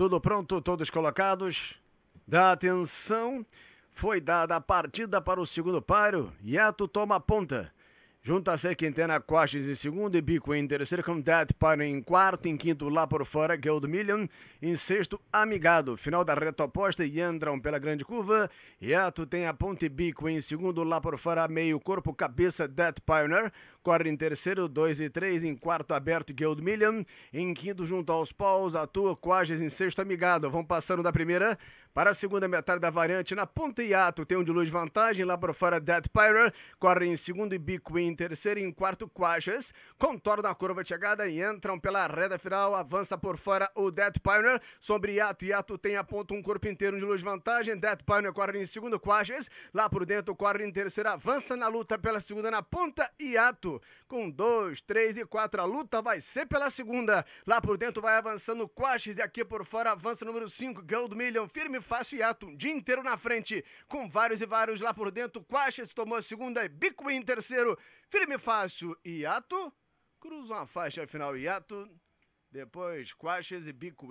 Tudo pronto, todos colocados? Dá atenção. Foi dada a partida para o segundo paro. Yato toma a ponta. Junta a ser Quintana Coches em segundo e Bico em terceiro, dead para em quarto, em quinto lá por fora, Gold Million, em sexto, Amigado. Final da reta oposta e entram pela grande curva. Iato tem a Ponte Bico em segundo lá por fora, meio corpo, cabeça, Death Pioneer. Corre em terceiro, dois e três em quarto aberto, Gold Million. Em quinto, junto aos paus, atua Coages em sexto, Amigado. Vão passando da primeira para a segunda metade da variante. Na Ponte Iato tem um de luz vantagem, lá por fora, Death Pioneer. Corre em segundo e Bico em em terceiro e em quarto Quajas, contorna a curva de chegada e entram pela reta final, avança por fora o Dead Pioneer, sobre Yato, Yato tem a ponta um corpo inteiro de luz vantagem, Dead Pioneer corre em segundo Quajas, lá por dentro corre em terceiro, avança na luta pela segunda na ponta, Yato com dois, três e quatro, a luta vai ser pela segunda, lá por dentro vai avançando Quajas e aqui por fora avança número cinco Gold Million, firme, fácil Yato, um dia inteiro na frente, com vários e vários lá por dentro, Quajas tomou a segunda e Bico em terceiro, Firme fácil, hiato. Cruza uma faixa final, hiato. Depois, coaches e bico